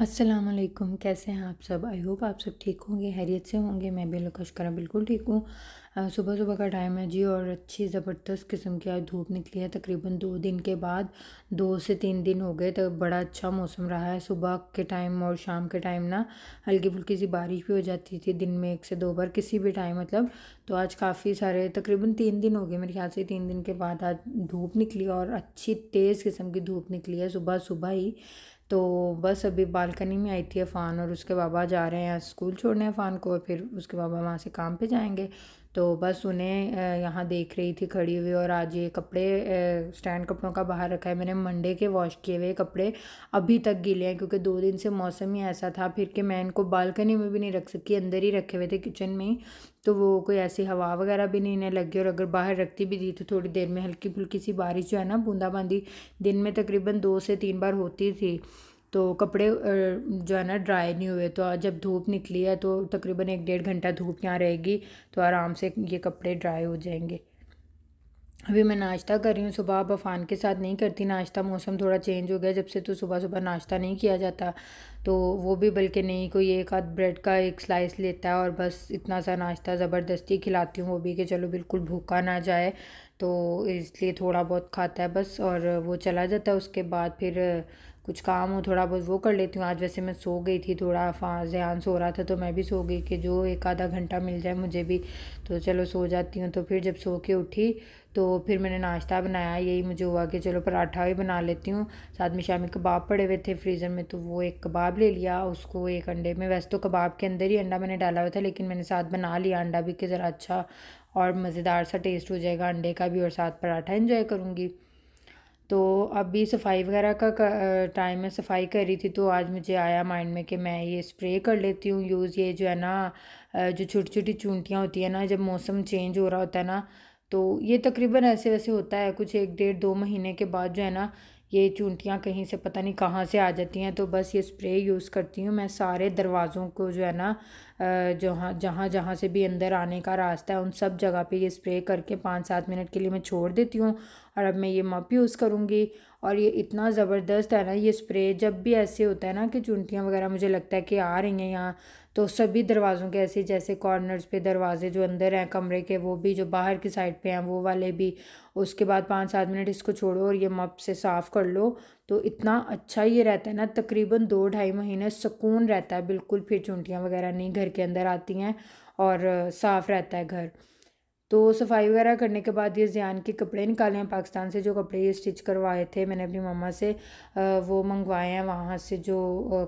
अस्सलाम वालेकुम कैसे हैं आप सब आई होप आप सब ठीक होंगे हैरियत से होंगे मैं भी लकशकरा बिल्कुल ठीक हूँ सुबह सुबह का टाइम है जी और अच्छी ज़बरदस्त किस्म की आज धूप निकली है तकरीबन दो दिन के बाद दो से तीन दिन हो गए तो बड़ा अच्छा मौसम रहा है सुबह के टाइम और शाम के टाइम ना हल्की फुल्की सी बारिश भी हो जाती थी दिन में एक से दो बार किसी भी टाइम मतलब तो आज काफ़ी सारे तकरीबन तीन दिन हो गए मेरे ख्याल से तीन दिन के बाद आज धूप निकली और अच्छी तेज़ किस्म की धूप निकली है सुबह सुबह ही तो बस अभी बालकनी में आई थी अफ़ान और उसके बाबा जा रहे हैं स्कूल छोड़ने अफ़ान को और फिर उसके बाबा वहाँ से काम पे जाएंगे तो बस उन्हें यहाँ देख रही थी खड़ी हुई और आज ये कपड़े स्टैंड कपड़ों का बाहर रखा है मैंने मंडे के वॉश किए हुए कपड़े अभी तक गीले हैं क्योंकि दो दिन से मौसम ही ऐसा था फिर कि मैं इनको बालकनी में भी नहीं रख सकी अंदर ही रखे हुए थे किचन में ही तो वो कोई ऐसी हवा वगैरह भी नहीं इन्हें लगी और अगर बाहर रखती भी दी तो थोड़ी देर में हल्की फुल्की सी बारिश जो है ना बूंदाबांदी दिन में तकरीबन दो से तीन बार होती थी तो कपड़े जो है ना ड्राई नहीं हुए तो जब धूप निकली है तो तकरीबन एक डेढ़ घंटा धूप यहाँ रहेगी तो आराम से ये कपड़े ड्राई हो जाएंगे अभी मैं नाश्ता कर रही हूँ सुबह अब अफान के साथ नहीं करती नाश्ता मौसम थोड़ा चेंज हो गया जब से तो सुबह सुबह नाश्ता नहीं किया जाता तो वो भी बल्कि नहीं कोई एक आध ब्रेड का एक स्लाइस लेता है और बस इतना सा नाश्ता ज़बरदस्ती खिलाती हूँ वो भी कि चलो बिल्कुल भूखा ना जाए तो इसलिए थोड़ा बहुत खाता है बस और वो चला जाता है उसके बाद फिर कुछ काम हो थोड़ा बहुत वो कर लेती हूँ आज वैसे मैं सो गई थी थोड़ा फास्ट ध्यान सो रहा था तो मैं भी सो गई कि जो एक आधा घंटा मिल जाए मुझे भी तो चलो सो जाती हूँ तो फिर जब सो के उठी तो फिर मैंने नाश्ता बनाया यही मुझे हुआ कि चलो पराठा भी बना लेती हूँ साथ में शामी कबाब पड़े हुए थे फ्रीज़र में तो वो एक कबाब ले लिया उसको एक अंडे में वैसे तो कबाब के अंदर ही अंडा मैंने डाला हुआ था लेकिन मैंने साथ बना लिया अंडा भी कि ज़रा अच्छा और मज़ेदार सा टेस्ट हो जाएगा अंडे का भी और साथ पराठा इन्जॉय करूँगी तो अभी सफाई वगैरह का टाइम में सफाई कर रही थी तो आज मुझे आया माइंड में कि मैं ये स्प्रे कर लेती हूँ यूज़ ये जो है ना जो छोटी छोटी चूंटियाँ होती है ना जब मौसम चेंज हो रहा होता है ना तो ये तकरीबन ऐसे वैसे होता है कुछ एक डेढ़ दो महीने के बाद जो है ना ये चूंटियाँ कहीं से पता नहीं कहाँ से आ जाती हैं तो बस ये स्प्रे यूज़ करती हूँ मैं सारे दरवाज़ों को जो है ना जहाँ जहाँ जहाँ से भी अंदर आने का रास्ता है उन सब जगह पे ये स्प्रे करके पाँच सात मिनट के लिए मैं छोड़ देती हूँ और अब मैं ये मप यूज़ करूँगी और ये इतना ज़बरदस्त है ना ये स्प्रे जब भी ऐसे होता है ना कि चुनटियाँ वगैरह मुझे लगता है कि आ रही हैं यहाँ तो सभी दरवाज़ों के ऐसे जैसे कॉर्नर्स पे दरवाजे जो अंदर हैं कमरे के वो भी जो बाहर की साइड पे हैं वो वाले भी उसके बाद पाँच सात मिनट इसको छोड़ो और ये मप से साफ़ कर लो तो इतना अच्छा ये रहता है ना तकरीबन दो ढाई महीने सुकून रहता है बिल्कुल फिर चुनटियाँ वगैरह नहीं घर के अंदर आती हैं और साफ़ रहता है घर तो सफाई वगैरह करने के बाद ये ज़ियान के कपड़े निकाले हैं पाकिस्तान से जो कपड़े ये स्टिच करवाए थे मैंने अपनी मम्मा से वो मंगवाए हैं वहाँ से जो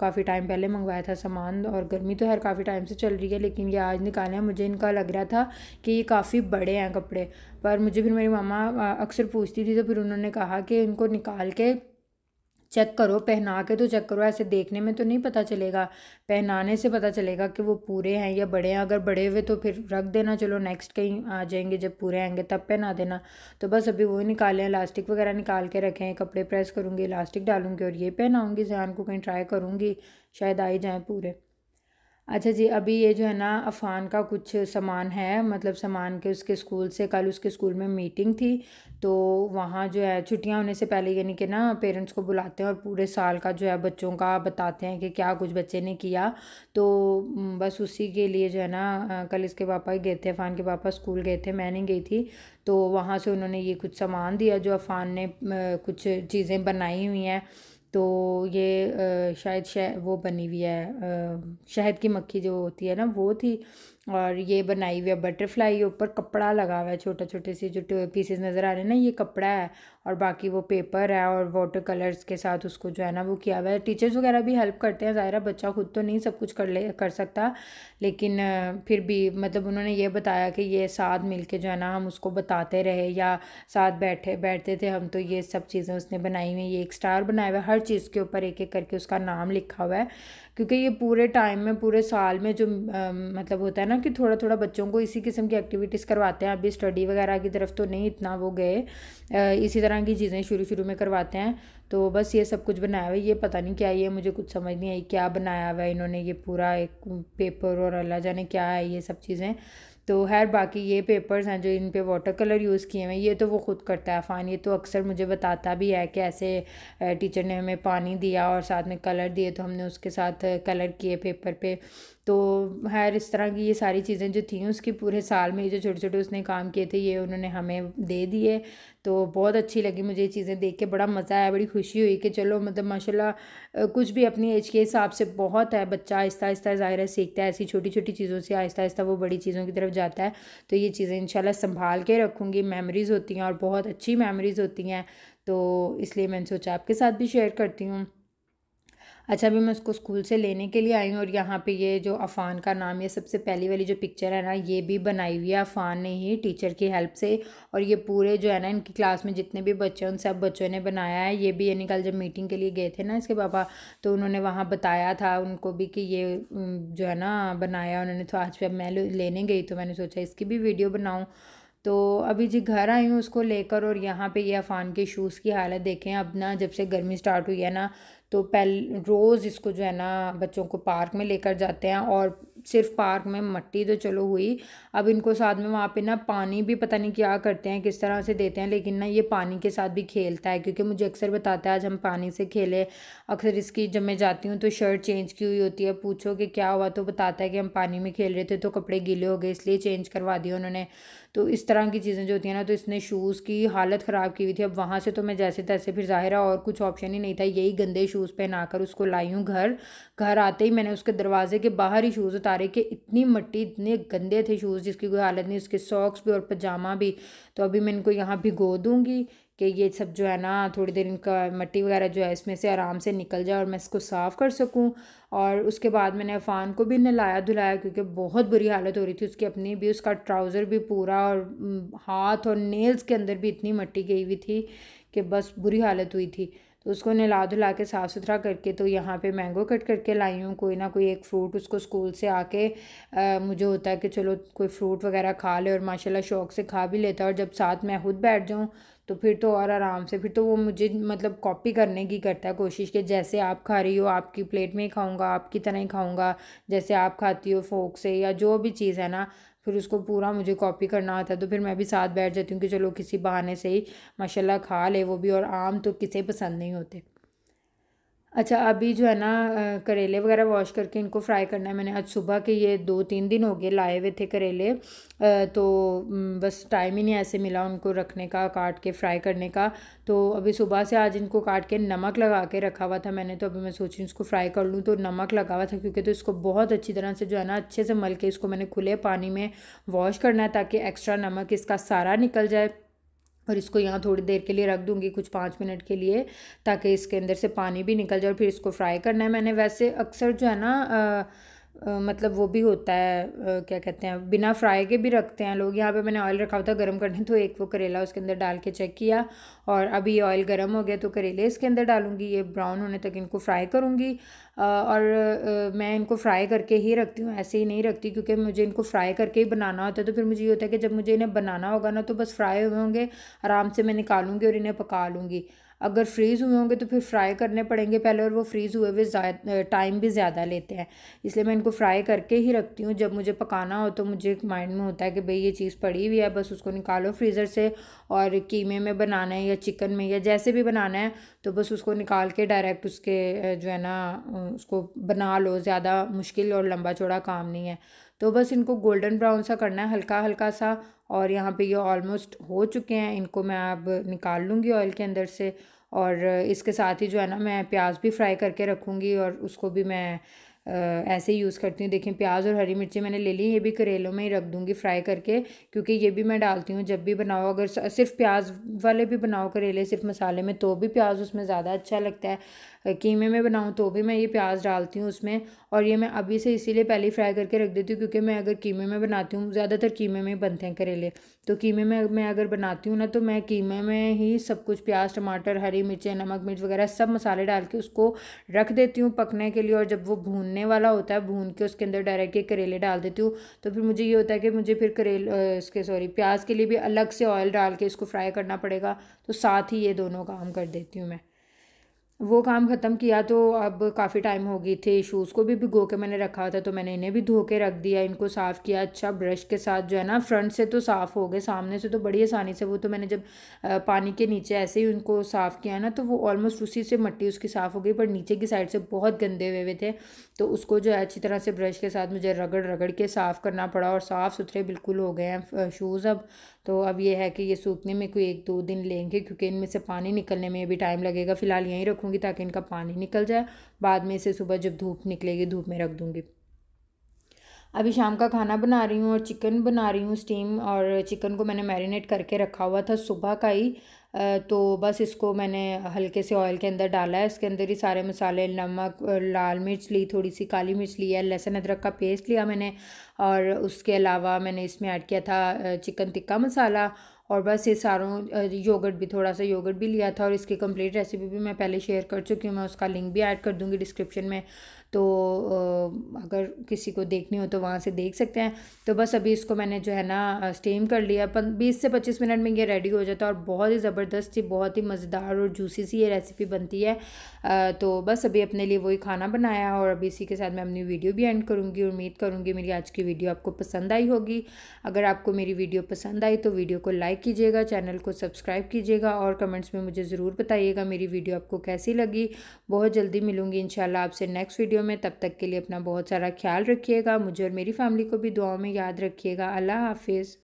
काफ़ी टाइम पहले मंगवाया था सामान और गर्मी तो हर काफ़ी टाइम से चल रही है लेकिन ये आज निकाले हैं मुझे इनका लग रहा था कि ये काफ़ी बड़े हैं कपड़े पर मुझे फिर मेरी मम्मा अक्सर पूछती थी तो फिर उन्होंने कहा कि इनको निकाल के चेक करो पहना के तो चेक करो ऐसे देखने में तो नहीं पता चलेगा पहनाने से पता चलेगा कि वो पूरे हैं या बड़े हैं अगर बड़े हुए तो फिर रख देना चलो नेक्स्ट कहीं आ जाएंगे जब पूरे आएंगे तब पहना देना तो बस अभी वो निकाले हैं इलास्टिक वगैरह निकाल के रखे हैं कपड़े प्रेस करूँगी इलास्टिक डालूँगी और ये पहनाऊँगी जहान को कहीं ट्राई करूँगी शायद आ ही जाएँ पूरे अच्छा जी अभी ये जो है ना अफ़ान का कुछ सामान है मतलब सामान के उसके स्कूल से कल उसके स्कूल में मीटिंग थी तो वहाँ जो है छुट्टियाँ होने से पहले यानी कि ना पेरेंट्स को बुलाते हैं और पूरे साल का जो है बच्चों का बताते हैं कि क्या कुछ बच्चे ने किया तो बस उसी के लिए जो है ना कल इसके पापा गए थे अफ़ान के पापा स्कूल गए थे मैं नहीं गई थी तो वहाँ से उन्होंने ये कुछ सामान दिया जो अफ़ान ने कुछ चीज़ें बनाई हुई हैं तो ये शायद शह वो बनी हुई है शहद की मक्खी जो होती है ना वो थी और ये बनाई हुई है बटरफ्लाई ऊपर कपड़ा लगा हुआ है छोटा छोटे से जो पीसेस नज़र आ रहे हैं ना ये कपड़ा है और बाकी वो पेपर है और वाटर कलर्स के साथ उसको जो है ना वो किया हुआ है टीचर्स वगैरह भी हेल्प करते हैं ज़ाहिर बच्चा खुद तो नहीं सब कुछ कर ले कर सकता लेकिन फिर भी मतलब उन्होंने ये बताया कि ये साथ मिल के जो है ना हम उसको बताते रहे या साथ बैठे बैठते थे हम तो ये सब चीज़ें उसने बनाई हुई ये एक स्टार बनाया हुआ है हर चीज़ के ऊपर एक एक करके उसका नाम लिखा हुआ है क्योंकि ये पूरे टाइम में पूरे साल में जो आ, मतलब होता है ना कि थोड़ा थोड़ा बच्चों को इसी किस्म की एक्टिविटीज़ करवाते हैं अभी स्टडी वगैरह की तरफ तो नहीं इतना वो गए इसी तरह की चीज़ें शुरू शुरू में करवाते हैं तो बस ये सब कुछ बनाया हुआ है ये पता नहीं क्या ये मुझे कुछ समझ नहीं आई क्या बनाया हुआ है इन्होंने ये पूरा एक पेपर और अल्लाह जाने क्या है ये सब चीज़ें तो हैर बाकी ये पेपर्स हैं जो इन पे वाटर कलर यूज़ किए हुए हैं ये तो वो ख़ुद करता है फ़ान ये तो अक्सर मुझे बताता भी है कि ऐसे टीचर ने हमें पानी दिया और साथ में कलर दिए तो हमने उसके साथ कलर किए पेपर पे तो खैर इस तरह की ये सारी चीज़ें जो थी उसके पूरे साल में जो छोटे छोटे उसने काम किए थे ये उन्होंने हमें दे दिए तो बहुत अच्छी लगी मुझे ये चीज़ें देख के बड़ा मज़ा आया बड़ी खुशी हुई कि चलो मतलब माशाल्लाह कुछ भी अपनी एज के हिसाब से बहुत है बच्चा आहिस्ता आहिस्ता ज़ाहिर है सीखता है ऐसी छोटी छोटी चीज़ों से आहिस्ता आहिस्ता वो बड़ी चीज़ों की तरफ जाता है तो ये चीज़ें शाला संभाल के रखूँगी मेमरीज़ होती हैं और बहुत अच्छी मेमरीज़ होती हैं तो इसलिए मैंने सोचा आपके साथ भी शेयर करती हूँ अच्छा अभी मैं उसको स्कूल से लेने के लिए आई हूँ और यहाँ पे ये जो अफ़ान का नाम ये सबसे पहली वाली जो पिक्चर है ना ये भी बनाई हुई है अफ़ान ने ही टीचर की हेल्प से और ये पूरे जो है ना इनकी क्लास में जितने भी बच्चे हैं उन सब बच्चों ने बनाया है ये भी यानी कल जब मीटिंग के लिए गए थे ना इसके पापा तो उन्होंने वहाँ बताया था उनको भी कि ये जो है ना बनाया उन्होंने तो आज जब मैं लेने गई तो मैंने सोचा इसकी भी वीडियो बनाऊँ तो अभी जी घर आई हूँ उसको लेकर और यहाँ पे ये अफ़ान के शूज़ की हालत देखें अब ना जब से गर्मी स्टार्ट हुई है ना तो पहले रोज़ इसको जो है ना बच्चों को पार्क में लेकर जाते हैं और सिर्फ पार्क में मट्टी तो चलो हुई अब इनको साथ में वहाँ पे ना पानी भी पता नहीं क्या करते हैं किस तरह से देते हैं लेकिन ना ये पानी के साथ भी खेलता है क्योंकि मुझे अक्सर बताता है आज हम पानी से खेले अक्सर इसकी जब मैं जाती हूँ तो शर्ट चेंज की हुई होती है पूछो कि क्या हुआ तो बताता है कि हम पानी में खेल रहे थे तो कपड़े गीले हो गए इसलिए चेंज करवा दिए उन्होंने तो इस तरह की चीज़ें जो होती हैं ना तो इसने शूज़ की हालत ख़राब की हुई थी अब वहाँ से तो मैं जैसे तैसे फिर ज़ाहिर है और कुछ ऑप्शन ही नहीं था यही गंदे शूज़ पहना कर उसको लाई हूँ घर घर आते ही मैंने उसके दरवाजे के बाहर ही शूज़ उतारे कि इतनी मट्टी इतने गंदे थे शूज़ जिसकी कोई हालत नहीं उसके सॉक्स भी और पजामा भी तो अभी मैं इनको यहाँ भिगो दूँगी कि ये सब जो है ना थोड़ी देर इनका मट्टी वगैरह जो है इसमें से आराम से निकल जाए और मैं इसको साफ़ कर सकूँ और उसके बाद मैंने अफ़ान को भी नहलाया धुलाया क्योंकि बहुत बुरी हालत हो रही थी उसकी अपनी भी उसका ट्राउज़र भी पूरा और हाथ और नेल्स के अंदर भी इतनी मट्टी गई हुई थी कि बस बुरी हालत हुई थी तो उसको नहला धुला के साफ़ सुथरा करके तो यहाँ पे मैंगो कट करके लाई हूँ कोई ना कोई एक फ़्रूट उसको स्कूल से आके आ, मुझे होता है कि चलो कोई फ़्रूट वगैरह खा ले और माशाल्लाह शौक से खा भी लेता है और जब साथ मैं खुद बैठ जाऊँ तो फिर तो और आराम से फिर तो वो मुझे मतलब कॉपी करने की करता है कोशिश कि जैसे आप खा रही हो आपकी प्लेट में ही खाऊँगा आपकी तरह ही खाऊँगा जैसे आप खाती हो फोक से या जो भी चीज़ है ना फिर उसको पूरा मुझे कॉपी करना आता है तो फिर मैं भी साथ बैठ जाती हूँ कि चलो किसी बहाने से ही माशाल्लाह खा ले वो भी और आम तो किसे पसंद नहीं होते अच्छा अभी जो है ना करेले वगैरह वॉश करके इनको फ्राई करना है मैंने आज सुबह के ये दो तीन दिन हो गए लाए हुए थे करेले तो बस टाइम ही नहीं ऐसे मिला उनको रखने का काट के फ्राई करने का तो अभी सुबह से आज इनको काट के नमक लगा के रखा हुआ था मैंने तो अभी मैं सोची इसको फ्राई कर लूँ तो नमक लगा हुआ था क्योंकि तो इसको बहुत अच्छी तरह से जो है ना अच्छे से मल के इसको मैंने खुले पानी में वॉश करना है ताकि एक्स्ट्रा नमक इसका सारा निकल जाए और इसको यहाँ थोड़ी देर के लिए रख दूँगी कुछ पाँच मिनट के लिए ताकि इसके अंदर से पानी भी निकल जाए और फिर इसको फ्राई करना है मैंने वैसे अक्सर जो है ना आ, मतलब वो भी होता है क्या कहते हैं बिना फ्राई के भी रखते हैं लोग यहाँ पे मैंने ऑयल रखा होता गर्म करने तो एक वो करेला उसके अंदर डाल के चेक किया और अभी ये ऑयल गर्म हो गया तो करेले इसके अंदर डालूंगी ये ब्राउन होने तक इनको फ्राई करूँगी और मैं इनको फ्राई करके ही रखती हूँ ऐसे ही नहीं रखती क्योंकि मुझे इनको फ्राई करके ही बनाना होता है तो फिर मुझे ये होता है कि जब मुझे इन्हें बनाना होगा ना तो बस फ्राई हुए होंगे आराम से मैं निकालूँगी और इन्हें पका लूँगी अगर फ्रीज़ हुए होंगे तो फिर फ्राई करने पड़ेंगे पहले और वो फ्रीज़ हुए हुए टाइम भी ज़्यादा लेते हैं इसलिए मैं इनको फ्राई करके ही रखती हूँ जब मुझे पकाना हो तो मुझे माइंड में होता है कि भाई ये चीज़ पड़ी हुई है बस उसको निकालो फ्रीज़र से और कीमे में बनाना है या चिकन में या जैसे भी बनाना है तो बस उसको निकाल के डायरेक्ट उसके जो है ना उसको बना लो ज़्यादा मुश्किल और लंबा चौड़ा काम नहीं है तो बस इनको गोल्डन ब्राउन सा करना है हल्का हल्का सा और यहाँ पे ये ऑलमोस्ट हो चुके हैं इनको मैं अब निकाल लूँगी ऑयल के अंदर से और इसके साथ ही जो है ना मैं प्याज भी फ्राई करके रखूँगी और उसको भी मैं ऐसे ही यूज़ करती हूँ देखें प्याज और हरी मिर्ची मैंने ले ली ये भी करेलों में ही रख दूँगी फ्राई करके क्योंकि ये भी मैं डालती हूँ जब भी बनाओ अगर सिर्फ प्याज वाले भी बनाओ करेले सिर्फ मसाले में तो भी प्याज उसमें ज़्यादा अच्छा लगता है कीमे में बनाऊँ तो भी मैं ये प्याज डालती हूँ उसमें और ये मैं अभी से इसीलिए पहले फ्राई करके रख देती हूँ क्योंकि मैं अगर कीमे में बनाती हूँ ज़्यादातर कीमे में बनते हैं करेले तो कीमे में मैं अगर बनाती हूँ ना तो मैं कीमे में ही सब कुछ प्याज टमाटर हरी मिर्चें नमक मिर्च वगैरह सब मसाले डाल के उसको रख देती हूँ पकने के लिए और जब वो भूनने वाला होता है भून के उसके अंदर डायरेक्ट ये करेले डाल देती हूँ तो फिर मुझे ये होता है कि मुझे फिर करेल इसके सॉरी प्याज के लिए भी अलग से ऑयल डाल के इसको फ्राई करना पड़ेगा तो साथ ही ये दोनों काम कर देती हूँ मैं वो काम ख़त्म किया तो अब काफ़ी टाइम हो गई थी शूज़ को भी भिगो के मैंने रखा था तो मैंने इन्हें भी धो के रख दिया इनको साफ़ किया अच्छा ब्रश के साथ जो है ना फ्रंट से तो साफ़ हो गए सामने से तो बड़ी आसानी से वो तो मैंने जब पानी के नीचे ऐसे ही उनको साफ़ किया ना तो वो ऑलमोस्ट उसी से मट्टी उसकी साफ़ हो गई पर नीचे की साइड से बहुत गंदे हुए हुए थे तो उसको जो है अच्छी तरह से ब्रश के साथ मुझे रगड़ रगड़ के साफ़ करना पड़ा और साफ़ सुथरे बिल्कुल हो गए हैं शूज़ अब तो अब ये है कि ये सूखने में कोई एक दो दिन लेंगे क्योंकि इनमें से पानी निकलने में भी टाइम लगेगा फ़िलहाल यहीं रखूँ रखूँगी ताकि इनका पानी निकल जाए बाद में इसे सुबह जब धूप निकलेगी धूप में रख दूँगी अभी शाम का खाना बना रही हूँ और चिकन बना रही हूँ स्टीम और चिकन को मैंने मैरिनेट करके रखा हुआ था सुबह का ही तो बस इसको मैंने हल्के से ऑयल के अंदर डाला है इसके अंदर ही सारे मसाले नमक लाल मिर्च ली थोड़ी सी काली मिर्च ली है लहसुन अदरक का पेस्ट लिया मैंने और उसके अलावा मैंने इसमें ऐड किया था चिकन टिक्का मसाला और बस ये सारों योगर्ट भी थोड़ा सा योगर्ट भी लिया था और इसकी कंप्लीट रेसिपी भी मैं पहले शेयर कर चुकी हूँ मैं उसका लिंक भी ऐड कर दूँगी डिस्क्रिप्शन में तो अगर किसी को देखनी हो तो वहाँ से देख सकते हैं तो बस अभी इसको मैंने जो है ना स्टीम कर लिया बीस से पच्चीस मिनट में ये रेडी हो जाता है और बहुत ही ज़बरदस्त सी बहुत ही मज़ेदार और जूसी सी ये रेसिपी बनती है तो बस अभी अपने लिए वही खाना बनाया और अभी इसी के साथ मैं अपनी वीडियो भी एंड करूँगी उम्मीद करूँगी मेरी आज की वीडियो आपको पसंद आई होगी अगर आपको मेरी वीडियो पसंद आई तो वीडियो को लाइक कीजिएगा चैनल को सब्सक्राइब कीजिएगा और कमेंट्स में मुझे ज़रूर बताइएगा मेरी वीडियो आपको कैसी लगी बहुत जल्दी मिलूँगी इंशाल्लाह आपसे नेक्स्ट वीडियो वीडियो में तब तक के लिए अपना बहुत सारा ख्याल रखिएगा मुझे और मेरी फैमिली को भी दुआओं में याद रखिएगा अल्लाह हाफिज़